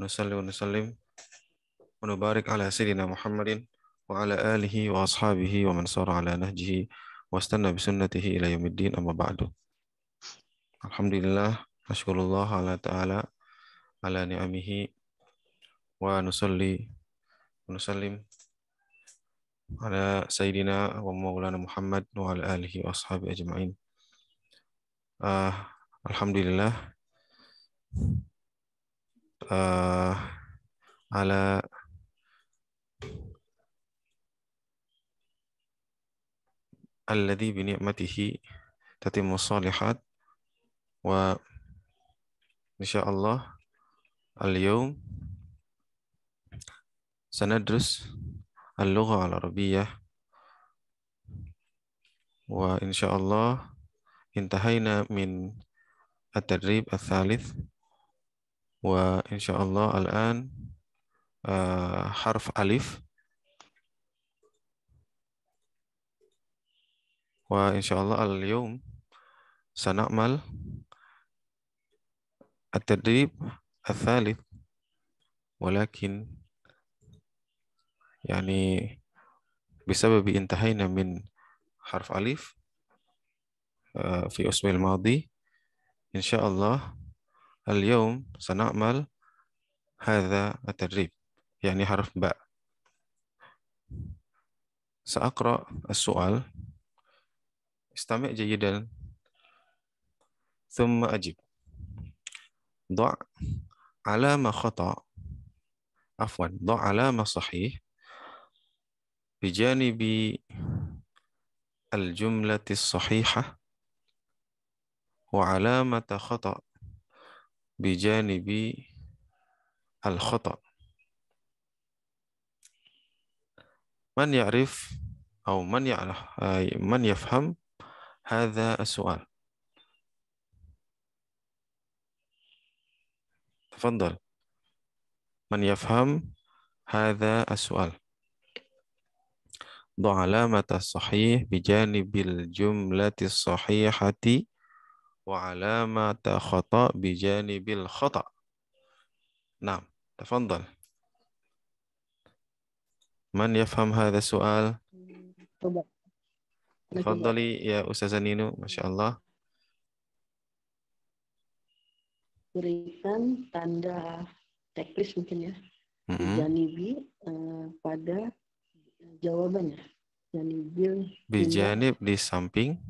نصلي ونسلم ونبارك على سيدنا محمد وعلى آله وأصحابه ومن صار على نهجه واستنى بسنته إلى يوم الدين أما بعد الحمد لله نشكر الله على تعالى على نعمه ونصلي ونسلم على سيدنا ومولانا محمد وعلى آله وأصحابه أجمعين آه الحمد لله uh, ala alladhi bi ni'matihi tatimmu salihat wa insyaallah al-yawm sanadrus al-lugha al-arabiyyah wa insyaallah intahaina min at-tadrib وإن شاء الله الآن آه، حرف ألف وإن شاء الله اليوم سنعمل التدريب الثالث ولكن يعني بسبب انتهينا من حرف ألف آه، في الأسبوع الماضي إن شاء الله اليوم سنعمل هذا التدريب يعني حرف باء سأقرأ السؤال استمع جيدا ثم أجب ضع علامة خطأ عفوا ضع علامة صحيح بجانب الجملة الصحيحة وعلامة خطأ بجانب الخطأ من يعرف أو من يعرف من يفهم هذا السؤال تفضل من يفهم هذا السؤال ضع علامة الصحيح بجانب الجملة الصحيحة wa alamata khata bijanibil khata. Naam, tafadhal. Man yafham hadha su'al? Tafadhali ya Ustazah Nino, Masya Allah. Berikan tanda teknis mungkin ya. Mm -hmm. Janibi uh, pada jawabannya. Janibil. Bijanib di samping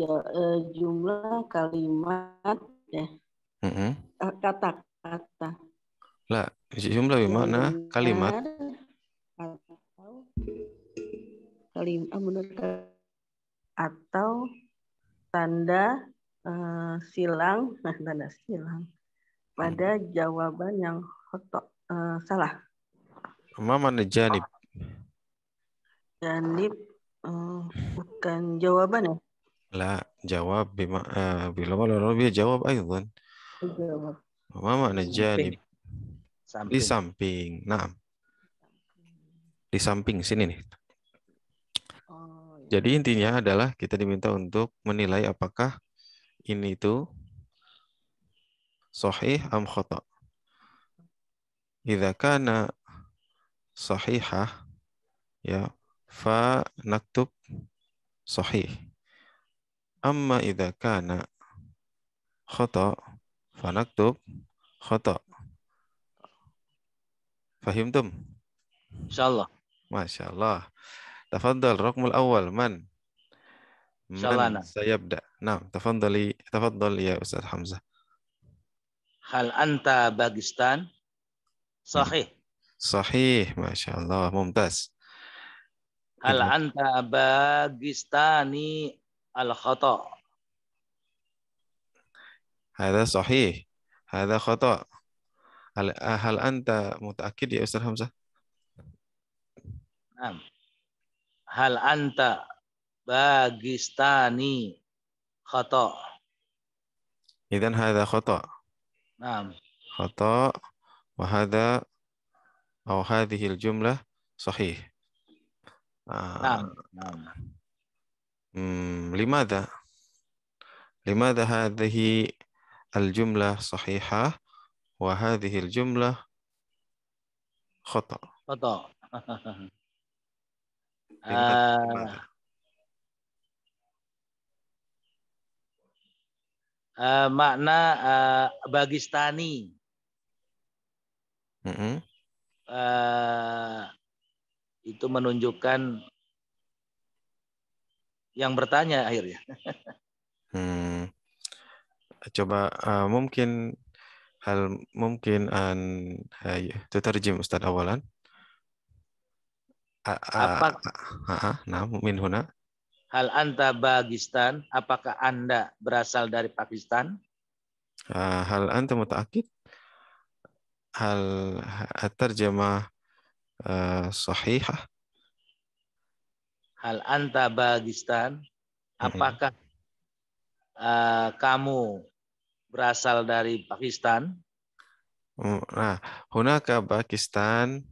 ya, uh, jumlah kalimat ya mm -hmm. kata-kata lah jumlah bimana kalimat atau eh, kalimat benar atau tanda uh, silang nah tanda silang pada hmm. jawaban yang hotok, uh, salah. Mana janib? Janib uh, bukan jawaban ya? لا جواب بما آه باللغة العربية جواب أيضا جواب ما معنى di samping nah di samping sini nih oh, iya. jadi intinya adalah kita diminta untuk menilai apakah ini itu sahih am khata jika kana sahihah ya fa naktub sahih Amma idza kana khata fanaktub khata. Fahimtum? Insyaallah. Masyaallah. Allah. Tafadhal rokmul awal man. Man sayabda. Nah, tafadhali tafadhal ya Ustaz Hamzah. Hal anta Bagistan. Sahih. Sahih, Masyaallah. Allah. Mumtaz. Hal anta Bagistani الخطأ هذا صحيح هذا خطأ هل, هل أنت متأكد يا أستاذ حمزة؟ نعم هل أنت باكستاني خطأ إذا هذا خطأ نعم خطأ وهذا أو هذه الجملة صحيح آه. نعم نعم لماذا لماذا هذه الجملة صحيحة وهذه الجملة خطأ خطأ لماذا؟ uh, makna uh, Bagistani. Mm -hmm. uh, itu menunjukkan yang bertanya akhirnya. hmm. Coba uh, mungkin hal mungkin an itu terjemah Ustaz awalan. Apa? A, a, nah, minhuna. Hal anta Pakistan? Apakah anda berasal dari Pakistan? Uh, hal anta mutaakid? Hal terjemah uh, sahihah? Hal anta Bagistan? Mhm. Apakah uh, kamu berasal dari Pakistan? Oh, nah, hunaka Pakistan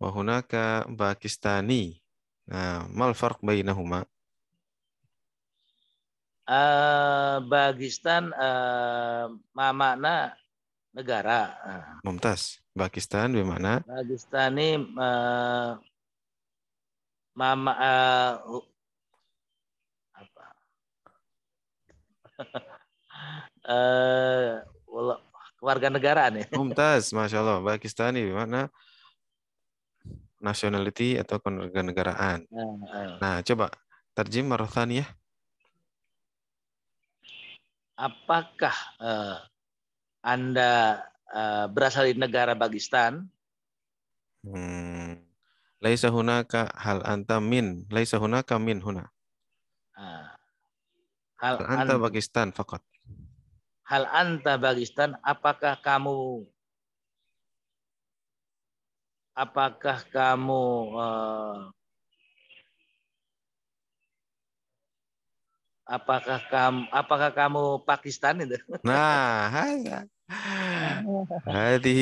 wa hunaka Pakistani. Nah, mal farq bainahuma? Eh, Pakistan uh, eh, makna negara. Mumtaz. Pakistan Pakistan Pakistani uh, mama uh, apa uh, warga negara nih. Mumtaz, masya Allah. Pakistani mana? nationality atau kewarganegaraan. Uh, nah, eh. nah, coba terjem marathon ya. Apakah uh, Anda uh, berasal dari negara Pakistan? Hmm. Laisa hunaka hal anta min. Laisa hunaka min huna. Ah. Hal, hal anta an... Pakistan fakat. Hal anta Pakistan, apakah kamu apakah kamu uh, apakah kamu apakah kamu Pakistan itu? Nah, hadi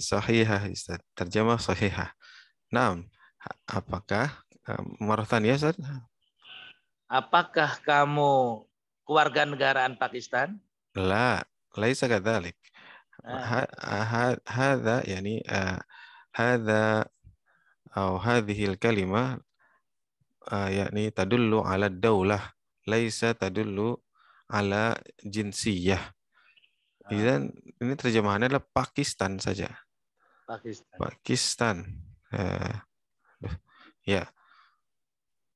sahihah Terjemah sahihah. Nah, apakah Marotan ya, Ustaz? Apakah kamu keluarga negaraan Pakistan? La, laisa kadzalik. Ah. Hada yani eh, hada atau hadhihi kalimah eh, yakni tadullu ala daulah laisa tadullu ala jinsiyah. Ah. Izan ini terjemahannya adalah Pakistan saja. Pakistan. Pakistan eh, ya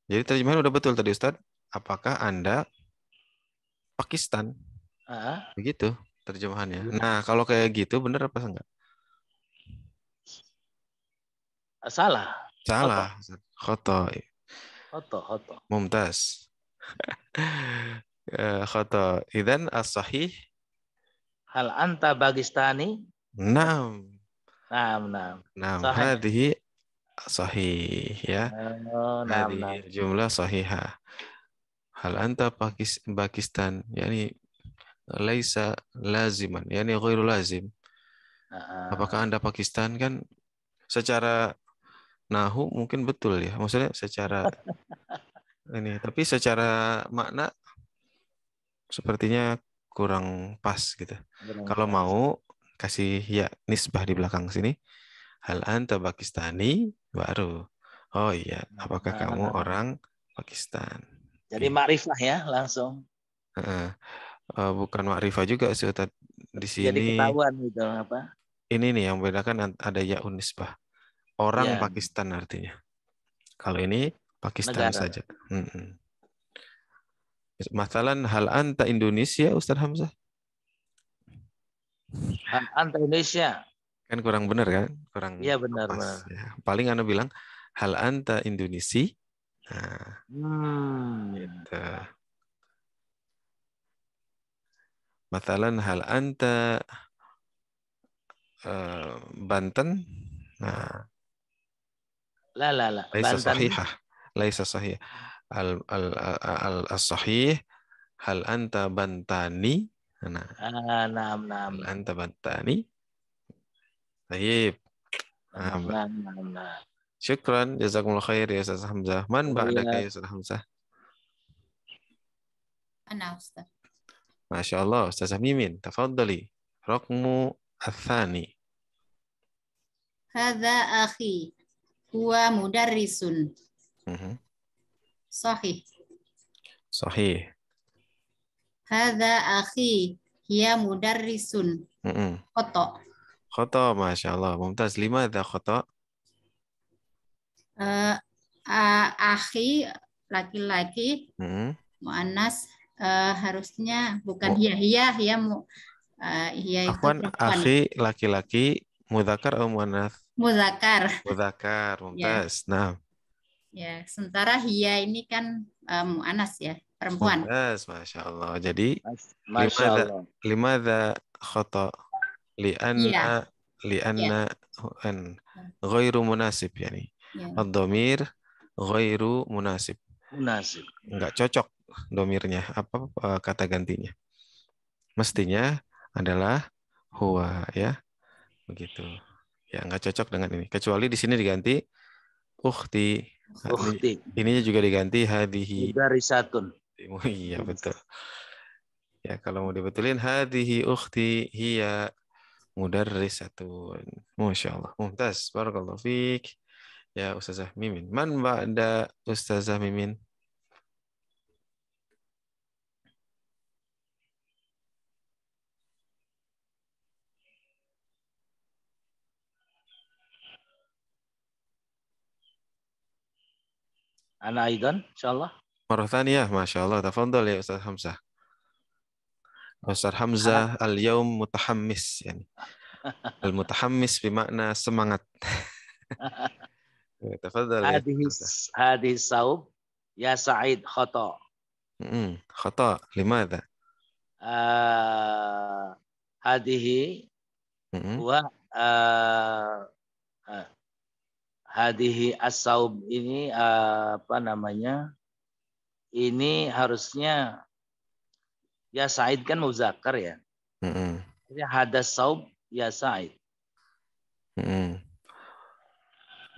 jadi terjemahan udah betul tadi Ustadz apakah anda Pakistan ah? begitu terjemahannya nah kalau kayak gitu benar apa enggak salah salah khoto khoto khoto mumtaz eh, khoto idan asahi hal anta bagistani nam nam nam Nam, sahih ya. Eh, Dari jumlah sahiha. Hal anta Pakistan yakni laisa laziman yakni ghairu lazim. Apakah Anda Pakistan kan secara nahu mungkin betul ya. Maksudnya secara ini tapi secara makna sepertinya kurang pas gitu. Kalau mau kasih ya nisbah di belakang sini. Hal anta Pakistani Baru. Oh iya, apakah nah, kamu nah, nah. orang Pakistan? Jadi okay. Iya. makrifah ya langsung. Uh, uh, bukan makrifah juga sih Ustaz. di sini. Jadi gitu apa? Ini nih yang bedakan ada ya unisbah. Orang ya. Pakistan artinya. Kalau ini Pakistan Negara. saja. Hmm. -mm. hal anta Indonesia Ustaz Hamzah? Hal anta Indonesia. Kan kurang benar kan? Kurang ya benar. Pas, ya. Paling anda bilang hal anta Indonesia. Nah. Hmm. Gitu. Masalan hal anta uh, Banten. Nah. La la la. Banten. sahihah. Laisa sahih. Al al al, al sahih hal anta Bantani. Nah. Nah, nah, nah. Hal anta Bantani. Baik. Nah, Syukran, jazakumullah khair ya Ustaz Hamzah. Man ba'daka ya Ustaz Hamzah? Ana Ustaz. Masya Allah, Ustaz Mimin, tafadhali. Rokmu athani. Hada akhi, huwa mudarrisun. uh Sahih. Sahih. Hada akhi, hiya mudarrisun. Uh-uh. Kotok. Khata, Masya Allah. Mumtaz, lima ada khata? Uh, uh, akhi, laki-laki, hmm. mu'anas, uh, harusnya bukan hia-hia hiya ya mu uh, hiya itu akhi laki-laki mudakar atau muannas mudakar mudakar mumtaz ya. nah ya sementara hia ini kan uh, muannas ya perempuan mumtaz masya Allah jadi lima ada lima ada li'anna iya. li'anna iya. an ghairu munasib yani. Ya. Ad-dhamir ghairu munasib. Munasib. Enggak cocok domirnya apa eh, kata gantinya. Mestinya adalah huwa ya. Begitu. Ya enggak cocok dengan ini. Kecuali di sini diganti ukhti. Ukhti. Ininya juga diganti hadihi. Dari satun. Oh, iya betul. Ya kalau mau dibetulin hadihi ukhti hiya mudarrisatun. Masya Allah. Mumtaz. Barakallahu fiik. Ya Ustazah Mimin. Man ba'da Ustazah Mimin? Ana Aidan, insya Allah. Marah thaniyah, Masya Allah. ya Ustaz Hamzah. Ustaz Hamzah al-yaum mutahammis yani. Al-mutahammis bermakna semangat. Ya, tafadhal. Ya, Hadhihi saub ya Sa'id khata. Mm, khata. Limadha? Uh, hadihi mm-hmm. wa uh, hadihi as asaub ini uh, apa namanya ini harusnya Ya Said kan muzakkar ya. Mm -hmm. Hadas saub ya Said. Mm -hmm.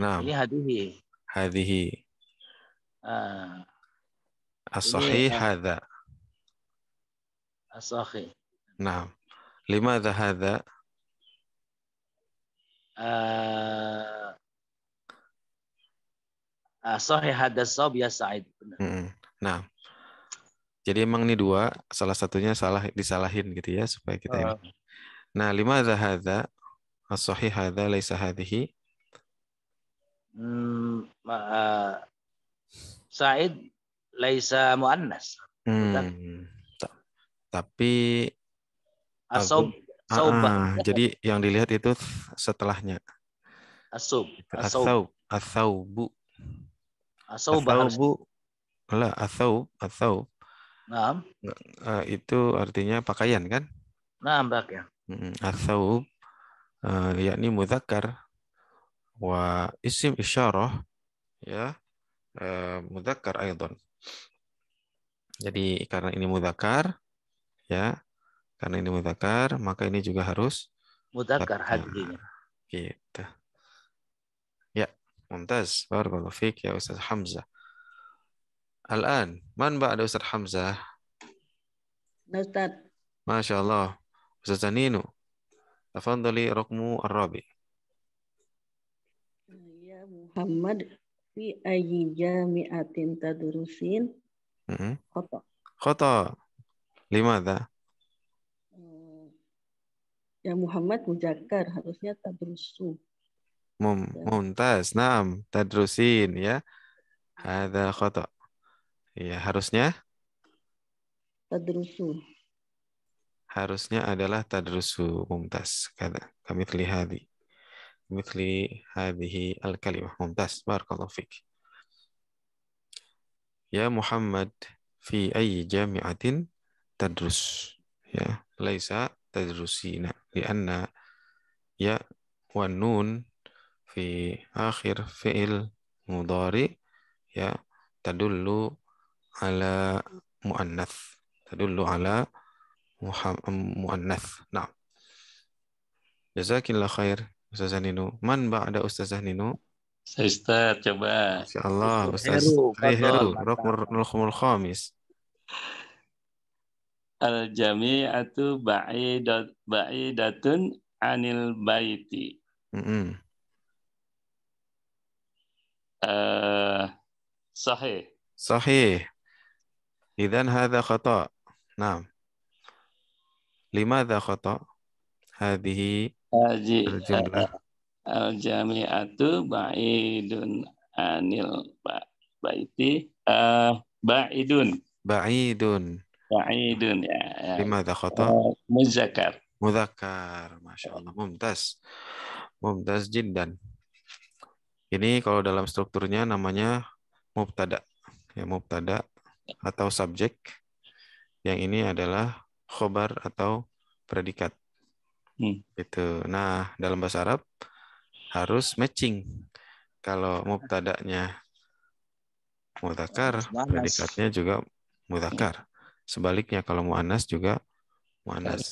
Nah. Ini hadihi. Hadihi. Uh, As-sahih ah. hadha. As-sahih. Nah. لماذا هذا؟ آه صحيح هذا الصواب يا سعيد نعم jadi emang ini dua, salah satunya salah disalahin gitu ya supaya kita uh. Nah, lima zahada asohi hada hadza laisa hadhihi. Hmm, uh, Said laisa muannas. Hmm. Tapi asob ah, Ah, jadi yang dilihat itu setelahnya. Asob. Asob. Asobu. Asobu. Asobu. Asob. Asob. Nah. Uh, itu artinya pakaian kan? Nah, mbak ya. Atau uh, yakni mudakar, wa isim isyarah ya uh, eh, mudakar aidan. Jadi karena ini mudakar, ya, karena ini mudakar, maka ini juga harus mudakar hadinya Gitu. Ya, mumtaz. Barakallahu fiik ya Ustaz Hamzah. Al-an. Man ba'da Ustaz Hamzah? Nah, Ustaz. Masya Allah. Ustaz Zaninu. Tafandali rukmu al rabi Ya Muhammad. Fi ayi jami'atin tadrusin. Mm-hmm. Khata. lima Limadha? Ya Muhammad mujakar. harusnya tadurusu. Mum, ya. mumtaz. Naam, tadrusin ya. ada khotok. Iya, harusnya tadrusu. Harusnya adalah tadrusu mumtaz. Kata kami hadi. mitli hadhihi al-kalimah mumtaz. Barakallahu fik. Ya Muhammad fi ayyi jami'atin tadrus. Ya, laisa tadrusina anna ya wa nun fi akhir fi'il mudhari ya tadullu ala muannath tadullu ala muannath nah jazakillah khair Ustazah Nino man ba'da Ustazah Nino Ustaz coba insyaallah Ustaz Heru rokmul khamis al jami'atu ba'idat ba'idatun anil baiti mm -hmm. uh, sahih sahih Idan khata. Naam. khata? Hadhihi al jamiatu ba'idun anil baiti ba'idun. Ba'idun. Ba'idun ya. khata? muzakkar. Muzakkar. Ini kalau dalam strukturnya namanya mubtada. Ya mubtada atau subjek. Yang ini adalah khobar atau predikat. Hmm. Itu. Nah, dalam bahasa Arab harus matching. Kalau mubtada'nya mutakar, predikatnya juga mutakar. Sebaliknya kalau mu'anas juga mu'anas.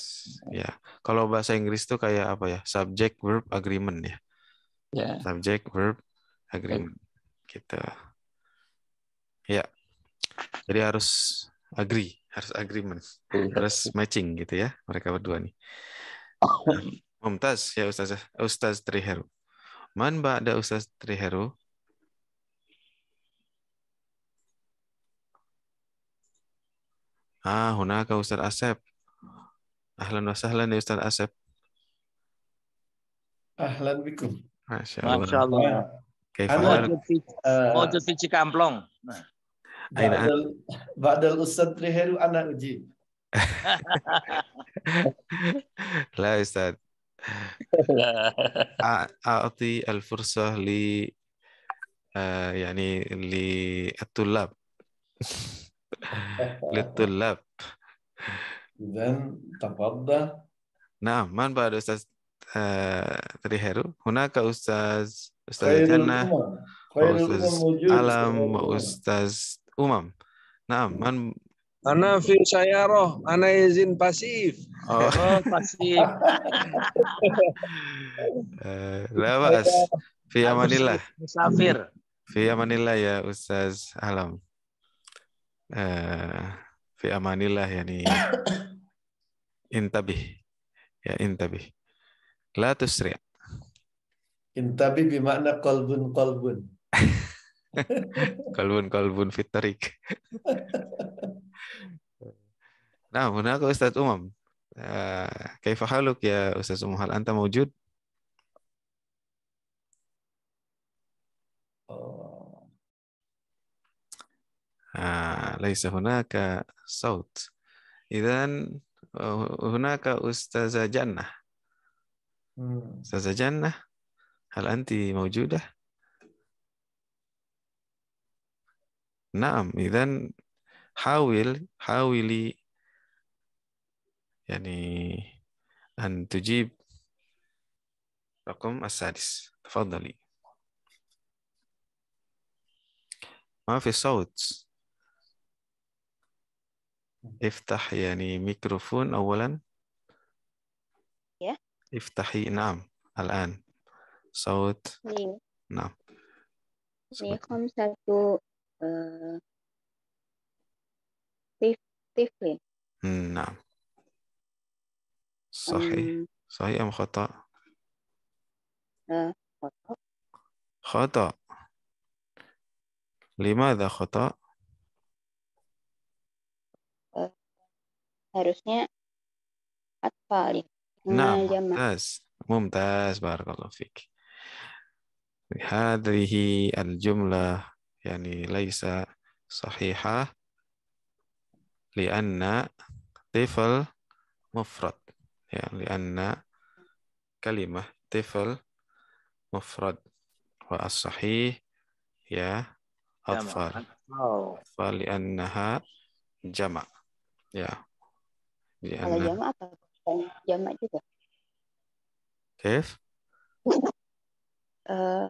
Ya. Kalau bahasa Inggris itu kayak apa ya? Subject verb agreement ya. Yeah. Subject verb agreement. Gitu. Ya, jadi harus agree, harus agreement, iya. harus matching gitu ya mereka berdua nih. Mumtaz ya Ustaz Ustaz Triheru. Man ada Ustaz Triheru? Ah, huna hunaka Ustaz Asep. Ahlan wa sahlan ya Ustaz Asep. Ahlan bikum. Masya Allah. Masya Allah. jadi eh, Cikamplong. Nah. Badal, badal Ustaz Triheru anak uji. lah Ustaz. A'ati al-fursah li eh, yani li at-tulab. li at-tulab. Dan tafadda. Nah, man ba'da Ustaz uh, Triheru. Hunaka Ustaz Ustaz Jannah. Ustaz Alam, Ustaz umam. nah man Ana fi sayaroh, ana izin pasif. Oh, oh pasif. Lepas. Eh, fi amanillah. Musafir. Fi amanillah ya Ustaz Alam. Uh, fi amanillah yani intabih. Ya intabih. La tusri'. Intabih bimakna kolbun kolbun. kalbun kalbun fitrik. nah, mana kau Ustaz Umam? Uh, kaifa ya Ustaz Umam? Hal anta mawjud? Oh. Ah, laisa hunaka saut. Idan uh, hunaka Ustazah Jannah. Ustadz hmm. Ustazah Jannah, hal anti mawjudah? نعم إذا حاول حاولي يعني أن تجيب رقم السادس تفضلي ما في صوت افتح يعني ميكروفون أولا yeah. افتحي نعم الآن صوت yeah. نعم صوت. Yeah. طفل نعم صحيح صحيح أم خطأ؟ آه، خطأ خطأ لماذا خطأ؟ harusnya آه، أطفال نعم ممتاز ممتاز بارك الله فيك هذه الجملة yani laisa sahihah lianna tifal mufrad ya lianna kalimah tifal mufrad wa as-sahih ya atfal atfal liannaha jamak ya lianna jama' apa jama' juga Kif? Eh,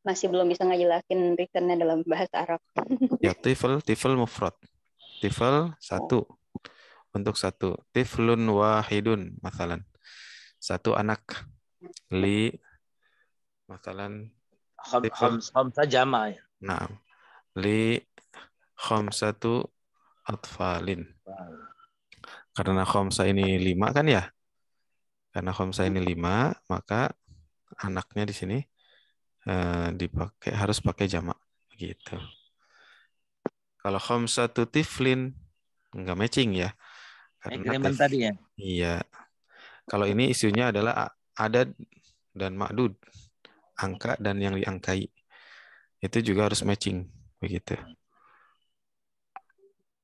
masih belum bisa ngejelasin returnnya dalam bahasa Arab. ya, tifel, tifel mufrad. Tifel satu. Oh. Untuk satu. Tiflun wahidun, masalan. Satu anak. Li, masalan. hom Khamsa jama. Nah. Li khamsatu atfalin. Karena khamsa ini lima kan ya? Karena khamsa ini lima, maka anaknya di sini Eh, dipakai harus pakai jamak gitu Kalau satu tiflin nggak matching ya. Karena tif, tadi ya. Iya. Kalau ini isunya adalah ada dan makdud, angka dan yang diangkai. Itu juga harus matching begitu.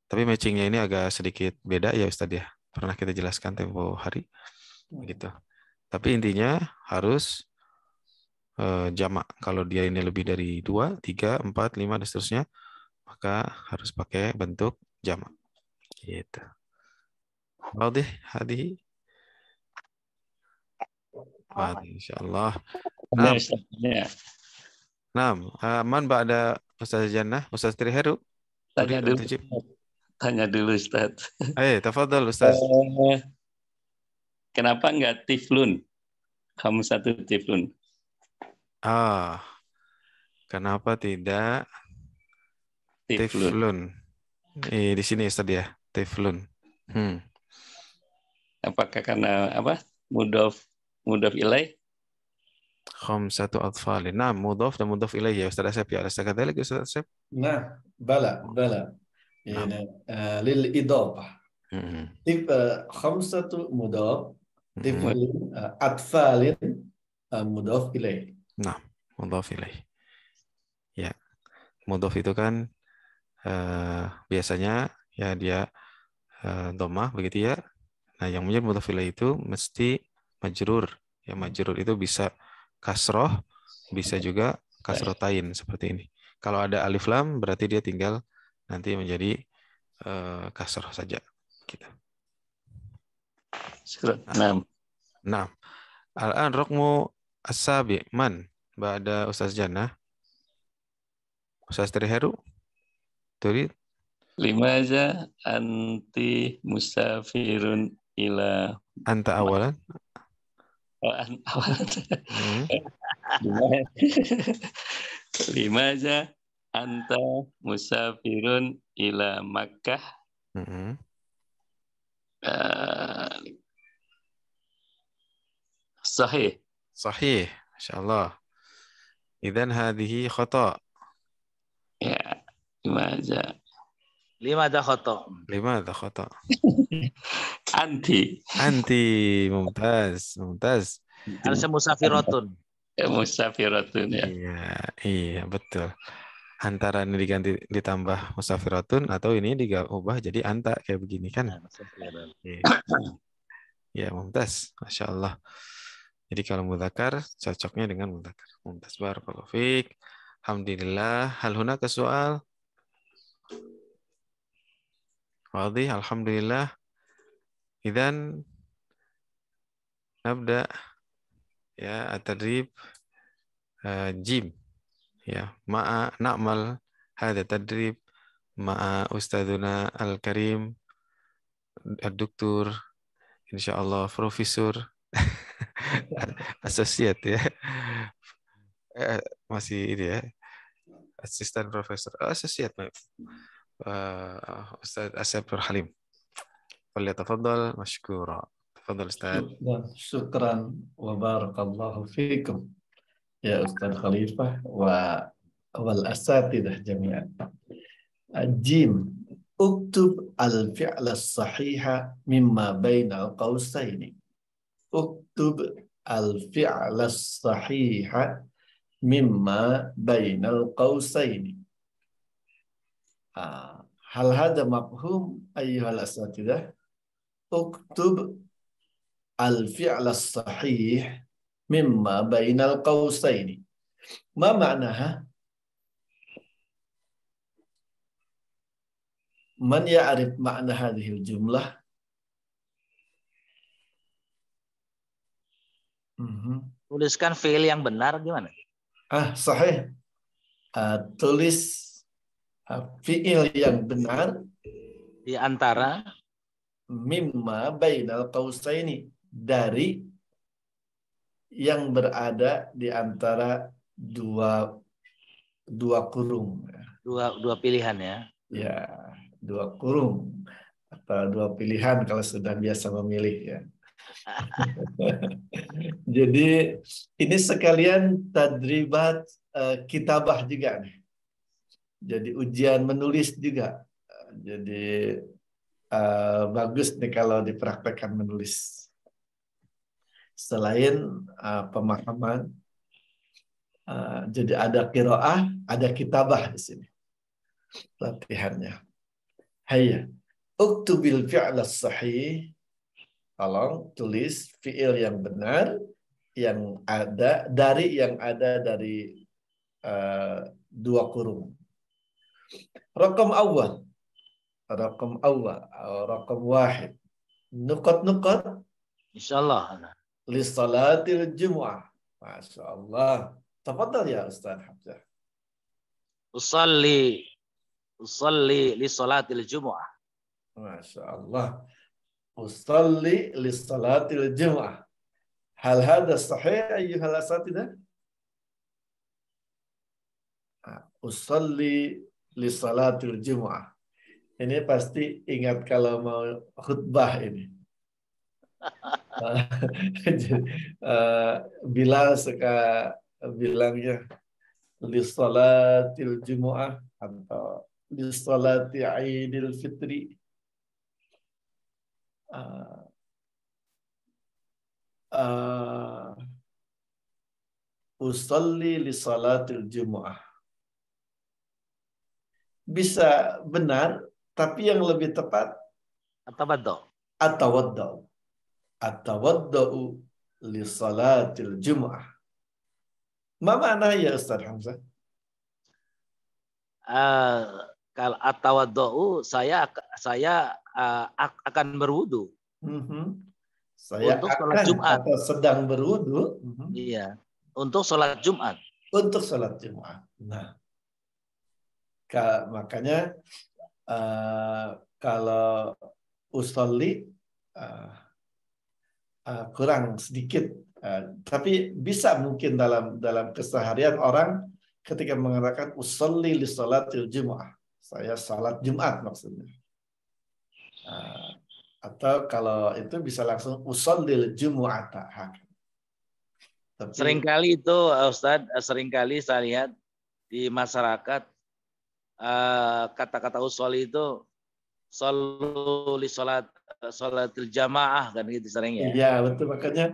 Tapi matchingnya ini agak sedikit beda ya Ustadz ya. Pernah kita jelaskan tempo hari. Begitu. Hmm. Tapi intinya harus eh, jamak. Kalau dia ini lebih dari 2, 3, 4, 5, dan seterusnya, maka harus pakai bentuk jamak. Gitu. Wadih, hadi. Wadih, insyaAllah. Nah, aman aman ada Ustaz Jannah, Ustaz Triheru. Tanya dulu, tanya dulu Ustaz. Ayo, eh, tafadhal Ustaz. Eh, kenapa enggak tiflun? Kamu satu tiflun. Ah, kenapa tidak Teflon? Eh, di sini tadi ya, Teflon. Hmm. Apakah karena apa? Mudof, mudof ilai? satu atfalin. Nah, mudof dan mudof ilai ya Ustaz Asep ya. Ustaz kata Ustaz Asep? Nah, bala, bala. Ya, nah. nah eh, lil idop. Hmm. Tif satu eh, satu mudof. Hmm. Eh, atfalin, mudof ilai. Nah, mudhof ilaih. Ya. Mudhof itu kan eh, biasanya ya dia eh, domah begitu ya. Nah, yang menjadi mudhof ilaih itu mesti majrur. Ya majrur itu bisa kasroh, bisa juga kasroh kasrotain seperti ini. Kalau ada alif lam berarti dia tinggal nanti menjadi eh, kasroh saja. Gitu. Nah. nah, nah. Al-an rokmu Asabi, man? Ba'da Ustaz jana, Ustaz Terheru. Turid. Limaza anti musafirun ila anta awalan oh, an awalan hmm. limaza anta musafirun ila makkah hmm. uh, sahih Sahih. Masya Allah. Idan hadihi khata. Ya. Limaza. Limaza khata. Limaza khata. Anti. Anti. Mumtaz. Mumtaz. Harusnya musafiratun. Ya, musafiratun ya. Iya, iya betul. Antara ini diganti ditambah musafiratun atau ini diubah jadi anta kayak begini kan? Ya, ya mumtaz, masya Allah. Jadi kalau mudakar cocoknya dengan mudakar. Mumtaz barakallahu fiik. Alhamdulillah. Hal ke soal? Wadi, alhamdulillah. Idan nabda ya atadrib uh, eh, jim ya ma'a na'mal hada tadrib ma'a ustaduna al-karim ad-doktor insyaallah profesor associate ya eh, masih ini ya asisten profesor oh, associate uh, Ustaz Asep Nur Halim falyatafadhal mashkura tafadhal Ustaz syukran wa barakallahu fikum ya Ustaz Khalifah wa wal asatidah jami'an jim uktub al fi'la sahiha mimma bainal qausaini uktub al-fi'la sahiha mimma bainal qausaini. Hal hada mafhum ayyuhal asatidah? Uktub al-fi'la sahih mimma bainal qausaini. Ma ma'naha? Man ya'rif ma'na hadhihi jumlah hmm Tuliskan fiil yang benar gimana? Ah, sahih. Uh, tulis uh, fiil yang benar di antara mimma bainal qausaini dari yang berada di antara dua dua kurung. Dua dua pilihan ya. Ya, dua kurung atau dua pilihan kalau sudah biasa memilih ya. Jadi ini sekalian tadribat uh, kitabah juga nih. Jadi ujian menulis juga. Jadi uh, bagus nih kalau dipraktekkan menulis. Selain uh, pemahaman, uh, jadi ada kiroah, ada kitabah di sini latihannya. Hayya, uktubil fi'la sahih Tolong tulis fiil yang benar yang ada dari yang ada dari uh, dua kurung. Rokom awal. rokom awal. rokom wahid. Nukot-nukot. InsyaAllah. salatil jum'ah. Masya Allah. Tafadhal ya Ustaz Hamzah. Usalli. Usalli li salatil jum'ah. Masya Allah usalli li salatil jum'ah. Hal hada sahih ayyuhal asatida? Usalli li salatil jum'ah. Ini pasti ingat kalau mau khutbah ini. Eh, Bila suka bilangnya li salatil jum'ah atau li salati aidil fitri uh, uh, usalli li salatil jumu'ah. Bisa benar, tapi yang lebih tepat waddo. Atau waddo li salatil jumu'ah. Ma makna ya Ustaz Hamzah? Uh, kalau atawaddo saya saya uh, akan berwudu. Mm-hmm. Saya untuk akan sholat Jumat atau sedang berwudu. Mm-hmm. Iya, untuk sholat Jumat. Untuk sholat Jumat. Nah, ka, makanya uh, kalau usolli uh, uh, kurang sedikit, uh, tapi bisa mungkin dalam dalam keseharian orang ketika mengatakan usolli li sholat Jumat. Saya salat Jumat maksudnya. Eh, atau kalau itu bisa langsung di jumu'ata. Tapi, seringkali itu eh, Ustadz, eh, seringkali saya lihat di masyarakat kata-kata usul itu solu sholat sholatil jamaah kan gitu sering ya. Iya betul makanya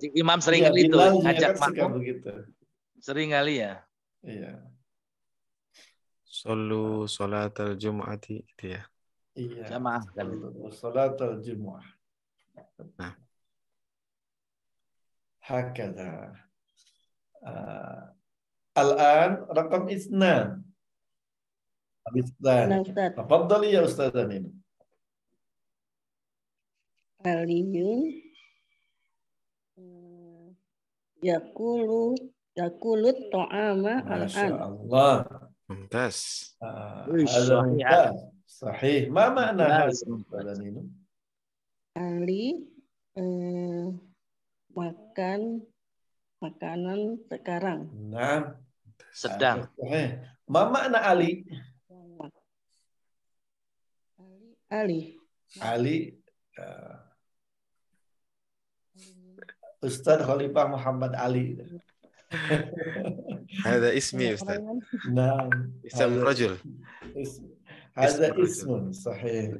si imam sering ya, kali itu ngajak kan makmum begitu. Sering kali ya. Iya. Solu sholatil jumaati gitu ya. Iya. Jamaah kan itu. Salat al-jumuah. Nah. Hakada. Uh, ah. Al-an rakam isnan. Al-isnan. Nah, ya Ustaz Amin. Aliyun hmm. yakulu yakulut to'ama al-an. Masya Allah. Mantas. Uh, ah. Sahih. Ma makna minum? Ali eh, makan makanan sekarang. Nah. Sedang. Ma makna Ali? Ali. Ali. Uh, Ustaz Khalifah Muhammad Ali. ada ismi Ustaz. nah Ismi rajul Ismi. هذا اسم صحيح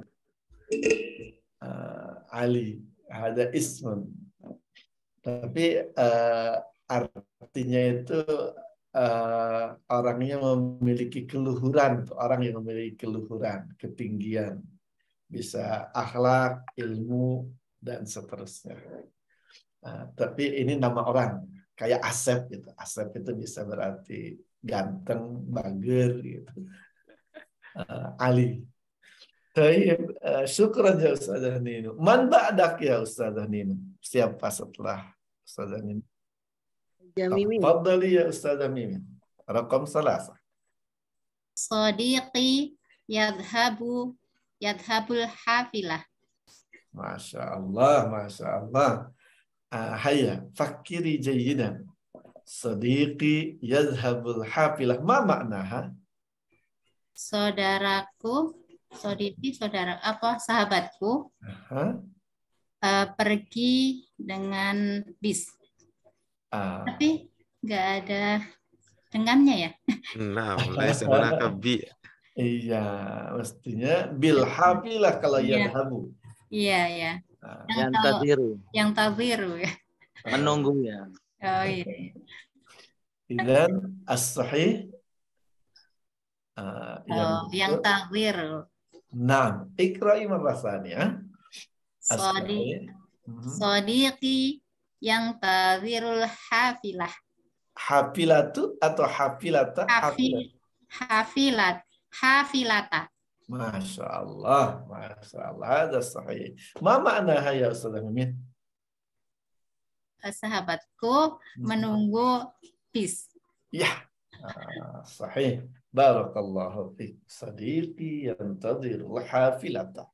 آه Ali هذا اسم tapi uh, artinya itu uh, orangnya memiliki keluhuran orang yang memiliki keluhuran ketinggian bisa akhlak ilmu dan seterusnya uh, tapi ini nama orang kayak Asep gitu Asep itu bisa berarti ganteng bager gitu Eh, Ali. Baik, eh, syukur ya Ustazah Nino. Man ba'dak ya Ustazah Nino. Siapa setelah Ustazah Nino? Ya Mimin. ya Ustazah Mimin. Rakam salasa. Sadiqi yadhabu yadhabul hafilah. Masya Allah, Masya Allah. Eh, Hayya, fakiri jayidan. Sadiqi yadhabul hafilah. Ma maknaha? Ma maknaha? saudaraku, saudari, saudara apa sahabatku uh-huh. uh, pergi dengan bis. Uh. Tapi nggak ada dengannya ya. Nah, mulai sekarang ke bi. Iya, mestinya bil habilah kalau yeah. habu. Iya, iya. Nah, yang, yang Yang tabiru ya. Menunggu ya. Oh iya. Dan as-sahih Eh, yang, oh, takwir. Nah, ikra rasanya. Sodi, mhm. sodiqi yang takwirul hafilah. Hafilatu atau hafilata? Hafi, hafilat. Hafilata. Masya Allah, Masya Allah, ada sahih. Ma makna ya Ustaz eh, Sahabatku mhm. menunggu bis. Ya, sahih. Barakallahu fiik. Sadiqi yantadhir hafilata.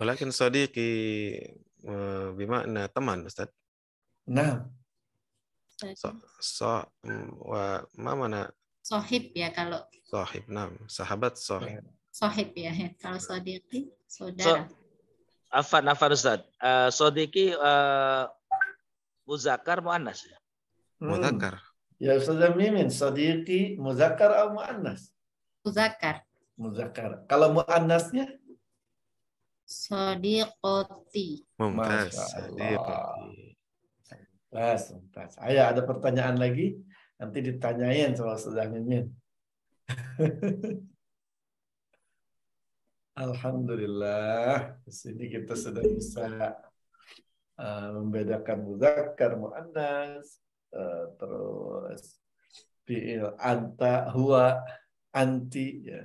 Walakin sadiqi eh, bimakna teman, Ustaz. Nah. So, so mm, wa ma mana? Sohib ya kalau. Sohib, nah. Sahabat sohib. Nah. Sohib ya, ya. kalau sadiqi saudara. So, afan, afan Ustaz. Uh, sadiqi uh, muzakkar muannas ya? Muzakkar. Hmm. Ya Ustaz Mimin, sadiqi muzakkar atau muannas? Muzakar. Muzakar. Kalau muannasnya? Sadiqoti. Mumtaz. Mumtaz, Ayo, Ayah, ada pertanyaan lagi? Nanti ditanyain sama Mimin. Alhamdulillah, di sini kita sudah bisa uh, membedakan muzakkar, muannas, uh, terus fi'il anta, huwa, anti ya.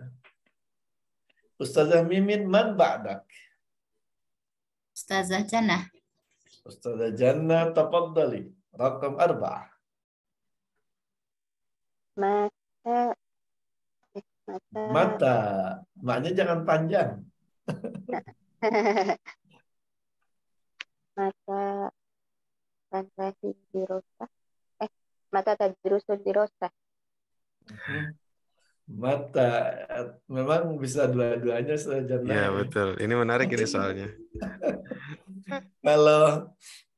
Ustazah Mimin man ba'dak? Ustazah Jannah. Ustazah Jannah tafaddali. Rakam 4. Mata. Mata. Mata. Maknya jangan panjang. mata mata dirosa. Eh, mata tadi dirosa. Hmm mata memang bisa dua-duanya sejalan. Iya, ya betul. Ini menarik ini soalnya. kalau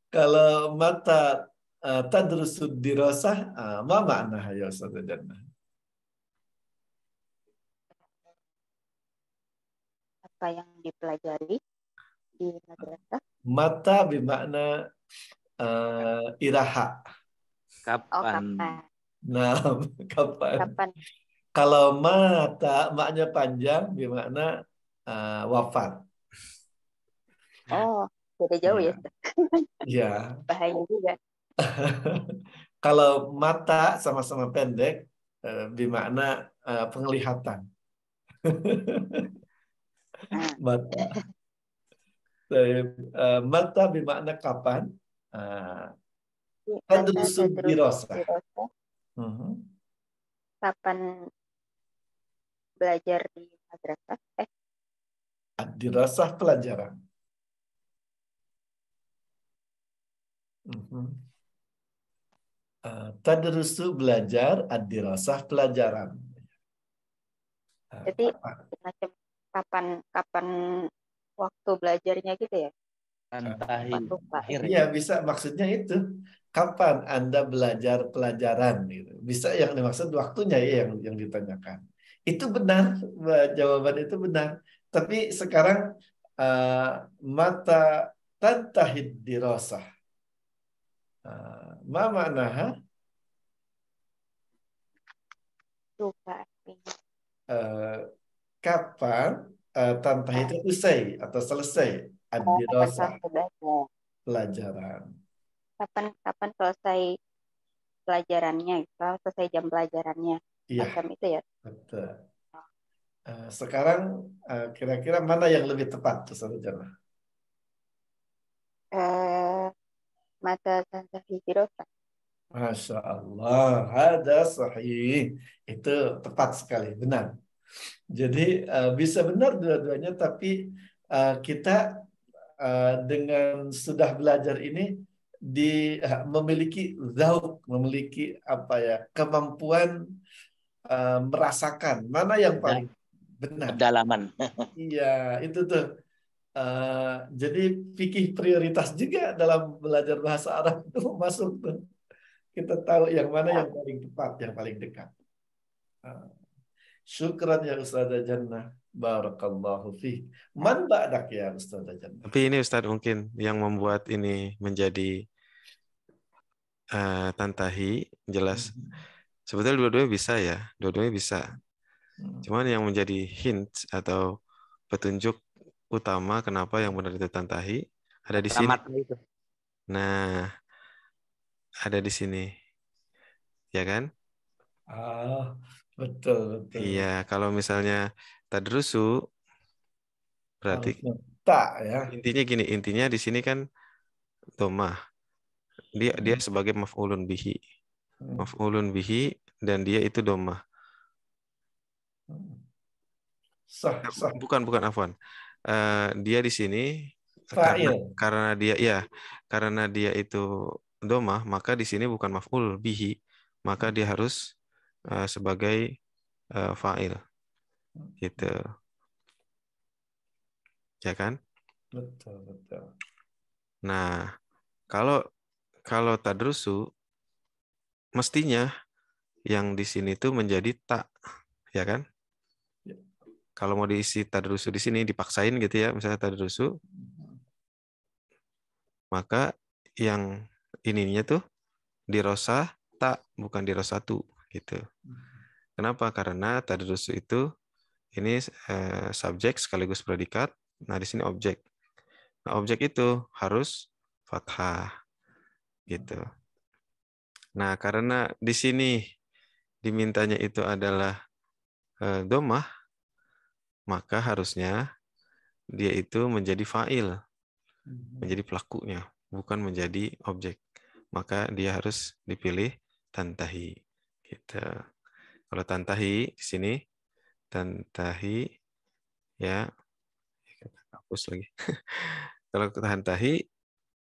kalau mata uh, eh, tadrusud dirosah, eh, uh, ma makna ya Ustaz Apa yang dipelajari di madrasah? Mata bermakna uh, iraha. Kapan? Oh, kapan. Nah, kapan? Kapan? Kalau mata, maknya panjang, gimana uh, wafat. Oh, jadi jauh ya. Iya. iya. Bahaya juga. Kalau mata sama-sama pendek, di eh, makna eh, penglihatan. mata. Iya, mata mata makna mm-hmm. kapan? Kapan belajar di madrasah eh madrasah pelajaran uh belajar adirasah pelajaran eh, jadi macam kapan kapan waktu belajarnya gitu ya Iya bisa maksudnya itu kapan anda belajar pelajaran gitu. bisa yang dimaksud waktunya ya yang yang ditanyakan itu benar jawaban itu benar tapi sekarang uh, mata tantahid dirosah uh, ma maknaha ha uh, eh, kapan uh, tantah itu usai atau selesai adirosah oh, pelajaran kapan kapan selesai pelajarannya selesai jam pelajarannya iya. macam itu ya Betul. Eh, sekarang eh, kira-kira mana yang lebih tepat Ustaz Jana? Uh, eh, mata Santa Hijirosa. Masya Allah, ada sahih. Itu tepat sekali, benar. Jadi uh, bisa benar dua-duanya, tapi uh, kita uh, dengan sudah belajar ini di uh, memiliki zauk, memiliki apa ya kemampuan Eh, merasakan mana yang iya. paling benar. Pedalaman. Iya, itu tuh. Uh, jadi pikir prioritas juga dalam belajar bahasa Arab itu masuk tuh. Kita tahu yang mana yang paling tepat, yang paling dekat. Uh, syukran ya Ustazah Jannah. Barakallahu fi. Man ba'dak ya Ustazah Jannah. Tapi ini Ustaz mungkin yang membuat ini menjadi uh, tantahi jelas. Hmm sebetulnya dua-duanya bisa ya dua-duanya bisa hmm. cuman yang menjadi hint atau petunjuk utama kenapa yang benar itu tantahi ada di sini nah ada di sini ya kan ah betul iya kalau misalnya tadrusu berarti tak ya intinya gini intinya di sini kan domah dia dia hmm. sebagai maf'ulun bihi Hmm. maf'ulun bihi dan dia itu domah. Hmm. Sah, eh, sah. Bukan, bukan afwan. Uh, dia di sini karena, karena dia ya karena dia itu domah maka di sini bukan maf'ul bihi maka dia harus uh, sebagai uh, fa'il gitu ya kan betul betul nah kalau kalau tadrusu mestinya yang di sini itu menjadi tak, ya kan? Ya. Kalau mau diisi tadarusu di sini dipaksain gitu ya, misalnya tadarusu, maka yang ininya tuh dirosa tak bukan dirosa tu gitu. Kenapa? Karena tadarusu itu ini eh, subjek sekaligus predikat. Nah di sini objek. Nah objek itu harus fathah gitu. Nah, karena di sini dimintanya itu adalah eh, domah, maka harusnya dia itu menjadi fa'il, hmm. menjadi pelakunya, bukan menjadi objek. Maka dia harus dipilih tantahi. Gitu. Kalau tantahi di sini, tantahi ya hapus lagi. Kalau tantahi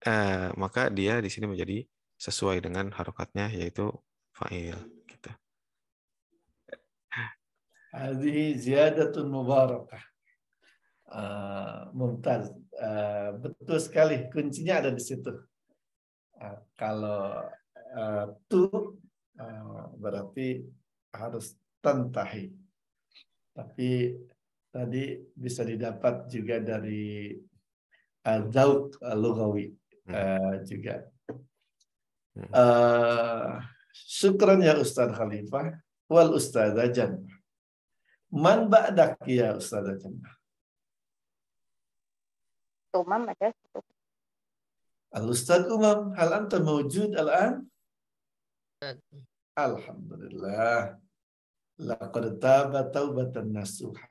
eh, maka dia di sini menjadi sesuai dengan harokatnya yaitu fa'il kita. Gitu. Hadhihi ziyadatun mubarakah. Eh, mumtaz. Eh, betul sekali, kuncinya ada di situ. Eh, kalau tu berarti harus tentahi. Tapi tadi bisa didapat juga dari uh, zauk lugawi uh, hmm. juga Uh, syukran ya Ustaz Khalifah wal Ustaz Ajan. Man ba'dak ya Ustaz Ajan. Tumam ada. Al Ustaz Umam, hal anta mawjud al-an? Alhamdulillah. Laqad taba taubatan nasuha.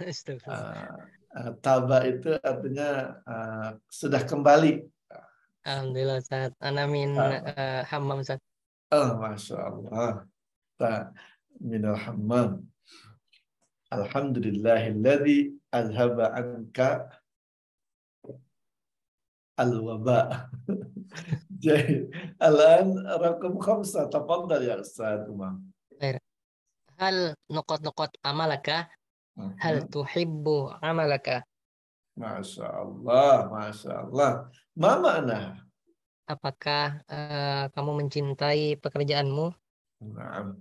Astagfirullah. Uh, taba itu artinya uh, sudah kembali Alhamdulillah Ustaz. Anamin uh, ah. eh, hammam Ustaz. Oh, ah, Masya Allah. Ta minal alhamdulillah. Alhamdulillahilladzi azhaba anka al-waba. Jadi, alan rakam khamsa. Tafadhal ya Ustaz Umam. Hal nukot-nukot amalaka. Hal mhm. tuhibbu amalaka. Masya Allah, Masya Allah. Mama nah. Apakah uh, kamu mencintai pekerjaanmu? Naam.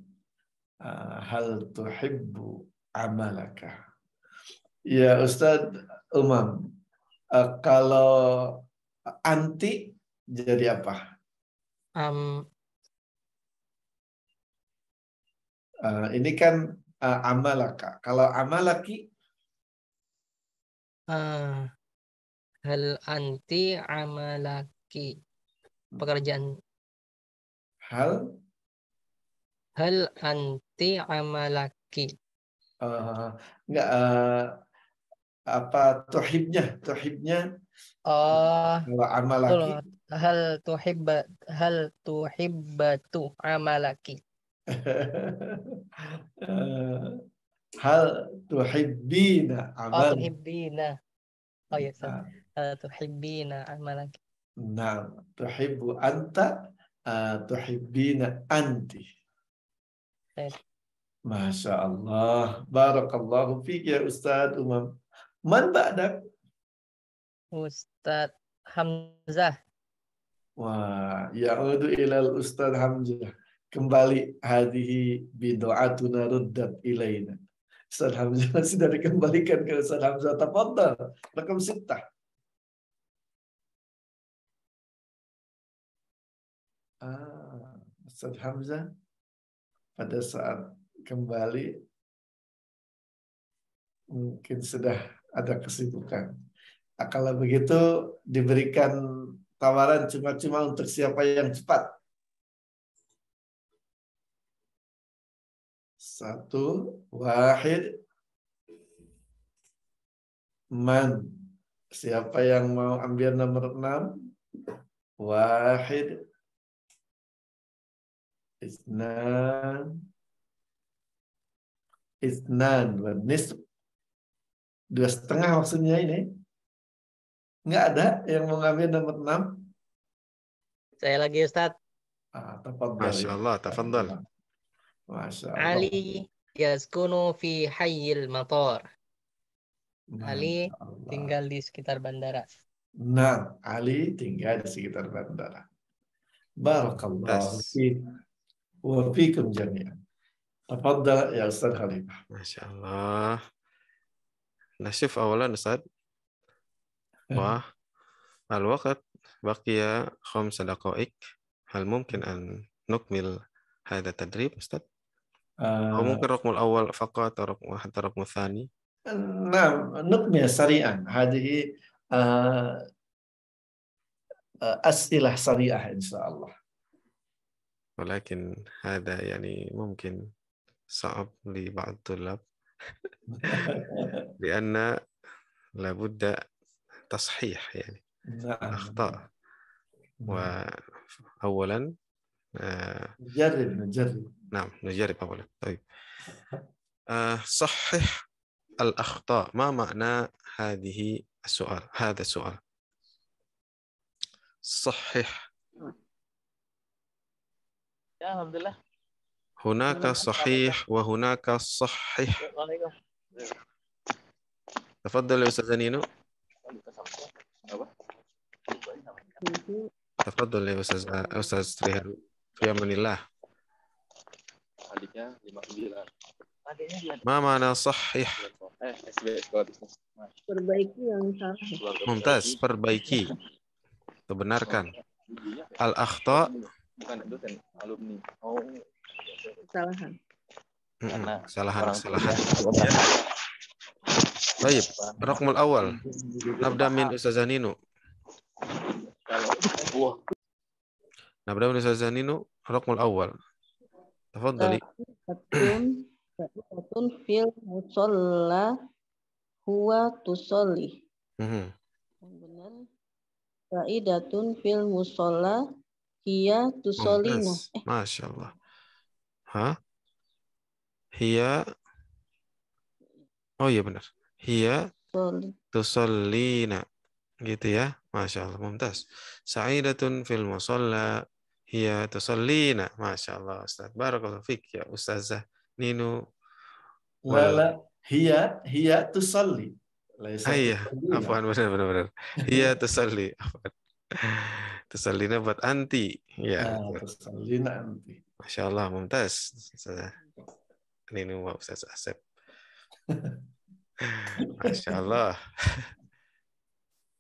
uh, hal tuhibbu amalaka. Ya Ustadz Umam, uh, kalau anti jadi apa? Um, uh, ini kan uh, amalaka. Kalau amalaki? Uh, hal anti amalaki pekerjaan hal hal anti amalaki uh, enggak uh, apa tuhibnya tuhibnya oh uh, amalaki hal tuhibba hal tuhibbatu amalaki eh, hal tuhibbina amal oh, tuhibbina Oh iya Ustaz. Uh, eh, tuhibbina amalak. Nah, tuhibbu anta, uh, tuhibbina anti. Masya Allah. Barakallahu fiq ya Ustaz Umam. Man ba'dak? Ustaz Hamzah. Wah, ya'udu ilal Ustaz Hamzah. Kembali hadihi bidu'atuna ruddat ilaina. Ustaz Hamzah sudah dikembalikan ke Ustaz Hamzah Tafadhal rekam sita. ah, Ustaz Hamzah pada saat kembali mungkin sudah ada kesibukan ah, kalau begitu diberikan tawaran cuma-cuma untuk siapa yang cepat Satu, wahid, man. Siapa yang mau ambil nomor enam? Wahid, isnan, isnan, wanis Dua setengah maksudnya ini. nggak ada yang mau ngambil nomor enam? Saya lagi Ustadz. Ah, Masya Allah, tafadhal. Masya Allah. Ali yaskunu fi hayyil matar. Ali tinggal di sekitar bandara. Nah, Ali tinggal di sekitar bandara. Barakallahu fi wa fikum jami'an. Tafadhal ya Ustaz Khalifah. Masya Allah. Nasif awalan Ustaz. Eh. Wah. Al-waqt baqiya khamsa daqa'iq. Hal mumkin an nukmil hadha tadrib Ustaz? أو آه. ممكن الرقم الأول فقط أو رقم واحد الرقم الثاني نعم نكمل سريعا هذه آه، آه، أسئلة سريعة إن شاء الله ولكن هذا يعني ممكن صعب لبعض الطلاب لأن لابد تصحيح يعني نعم. الأخطاء نعم. وأولا نجرب نجرب نعم نجرب أولا طيب آه صحح الأخطاء ما معنى هذه السؤال هذا السؤال صحح يا عبد الله هناك صحيح وهناك صحح تفضل يا أستاذ نينو تفضل يا أستاذ أستاذ في أمان الله adiknya 59. Mama na sahih. Eh, Perbaiki yang salah. Mumtaz, perbaiki. Kebenarkan. Al akhta bukan dosen, alumni. Oh. Kesalahan. Karena kesalahan, kesalahan. Iya. Baik, rakmul awal. Nabda min Ustaz Nino. Kalau Nabda min Ustaz Nino, rakmul awal. تفضلي فائدة في المصلى هو تصلي benar faidatun fil musola hiya tusolina eh. masya Allah Hah? hiya oh iya benar hiya tusolina gitu ya masya Allah mumtaz sa'idatun fil musola hiya tusallina. Masya Allah Ustaz. Barakallahu fik ya Ustazah Nino. Wala hiya hiya tusalli. Ah, iya, apaan benar benar benar. Hiya tusalli. Apaan? Tusallina buat anti. Ya. Nah, tusallina anti. Masya Allah, mumtaz. Nino wa Ustaz Asep. Masya Allah.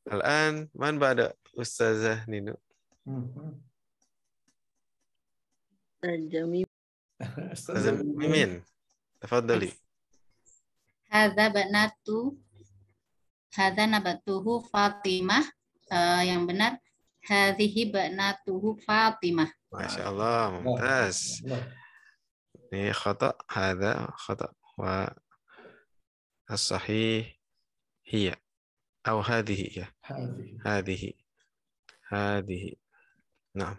Al-an, man ba'da Ustazah Nino? Mm -hmm. الجميل استاذة ميمين تفضلي هذا بنات هذا نبته فاطمة uh, yang benar hadhihi banatuhu Fatimah. Masya Allah, mumtaz. Ini khata, hada khata. Wa as-sahih hiya. Atau hadhihi ya. Hadhihi. Hadhihi. Nah.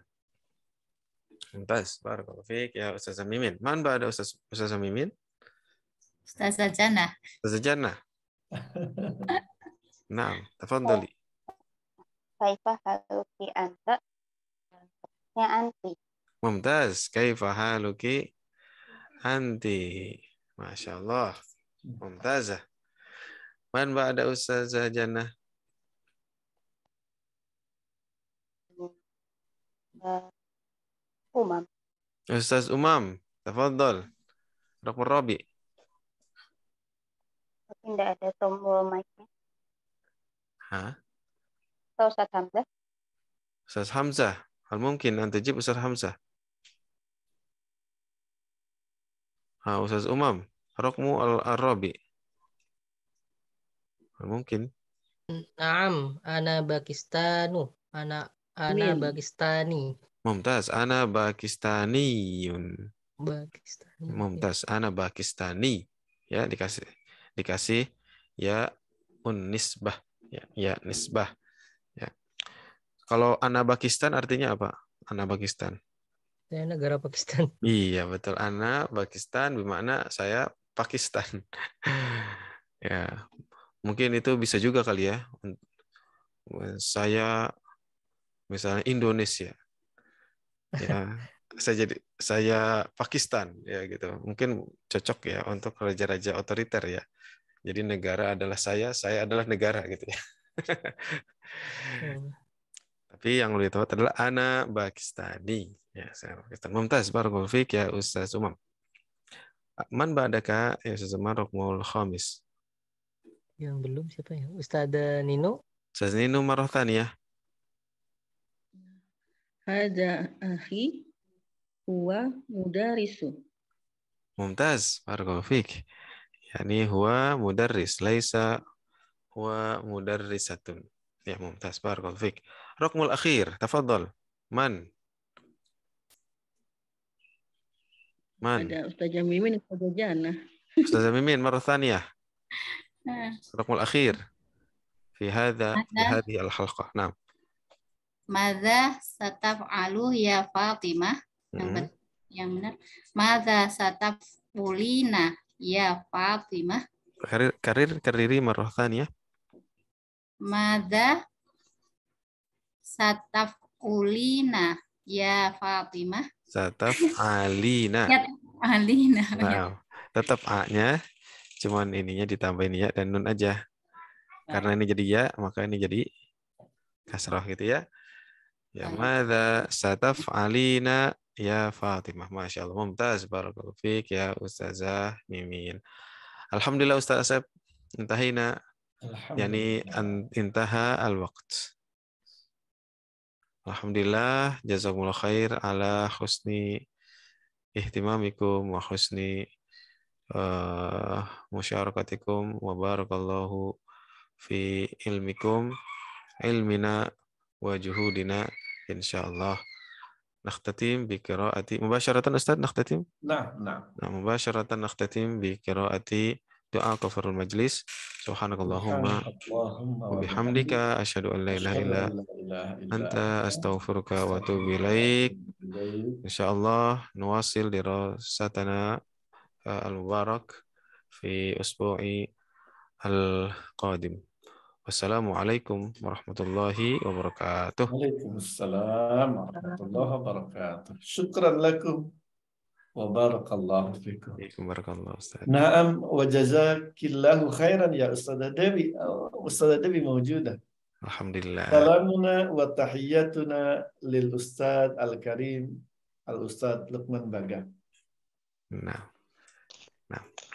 Mumtaz. Barakallahu Fik ya Ustazah Mimin. Mana mbak Ustaz Ustazah Mimin? Ustazah Jannah. Ustazah Jannah. nah, tafadhali. Kaifa haluki anta? Ya anti. Mumtaz, kaifa haluki anti? Masya Allah. Mumtazah. Man ada Ustazah Jannah? Eh, uh, أمم umam, أمام تفضل رقم الرابع tidak ada tombol mic-nya. Hah? Atau Ustaz Hamzah? Ustaz Hamzah. Hal mungkin nanti jib Ustaz Hamzah. Ha, Ustaz Umam. Rokmu al-Arabi. Hal mungkin. Naam. Ana Pakistanu. Ana, ana Pakistani. Mumtaz, ana Pakistaniyun. Pakistani. Ya. Mumtaz, ana Pakistani. Ya, dikasih dikasih ya un nisbah. Ya, ya nisbah. Ya. Kalau ana Pakistan artinya apa? Ana Pakistan. Saya negara Pakistan. Iya, betul. Ana Pakistan bermakna saya Pakistan. ya. Mungkin itu bisa juga kali ya. Saya misalnya Indonesia ya saya jadi saya Pakistan ya gitu mungkin cocok ya untuk raja-raja otoriter ya jadi negara adalah saya saya adalah negara gitu ya tapi yang lebih tepat adalah anak Pakistani ya saya Pakistan mumtaz barakallahu ya Ustaz Umam man ba'daka ya Ustaz Sumam rukmul khamis yang belum siapa ya Ustaz Nino Ustaz Nino Marothani ya Hada akhi huwa mudarisu. Mumtaz, Fargofik. Yani huwa mudarris, laisa huwa mudarrisatun. Ya, mumtaz, Fargofik. Rokmul akhir, tafadhal. Man? Man? Ada Ustazah Mimin, Ustazah Jana. Ustazah Mimin, marah thaniyah. Ah. Rokmul akhir. Fi hadha, fi hadhi al-halqah. Nah. Mada sataf alu ya Fatimah. Yang, hmm. yang benar. Mada sataf ulina ya Fatimah. Karir karir kariri marrohtan ya. Mada sataf ulina ya Fatimah. Sataf ya, Alina. Wow. Tetap A-nya, cuman ininya ditambahin ya dan nun aja. Karena ini jadi ya, maka ini jadi kasroh gitu ya. Ya mada nah, madza sataf'alina gitu. ya Fatimah. Masya Allah. Mumtaz. Barakallahu ya Ustazah Mimin. Alhamdulillah Ustaz Asep. Intahina. Yani intaha al-waqt. Alhamdulillah. Jazakumullah khair ala husni ihtimamikum wa husni uh, musyarakatikum wa barakallahu fi ilmikum ilmina وجهودنا إن شاء الله نختتم بقراءة مباشرة أستاذ نختتم؟ نعم نعم مباشرة نختتم بقراءة دعاء كفر المجلس سبحانك اللهم وبحمدك أشهد أن لا إله إلا أنت أستغفرك وأتوب إليك إن شاء الله نواصل دراستنا المبارك في أسبوع القادم Assalamualaikum warahmatullahi wabarakatuh. Assalamualaikum warahmatullahi wabarakatuh. Syukran lakum. Wabarakallahu fikum. Waalaikum warahmatullahi wabarakatuh. Naam wa jazakillahu khairan ya Ustazah Dewi. Ustazah Dewi mawujudah. Alhamdulillah. Salamuna wa tahiyyatuna lil Ustaz Al-Karim, Al-Ustaz Luqman Baga. Nah. Nah.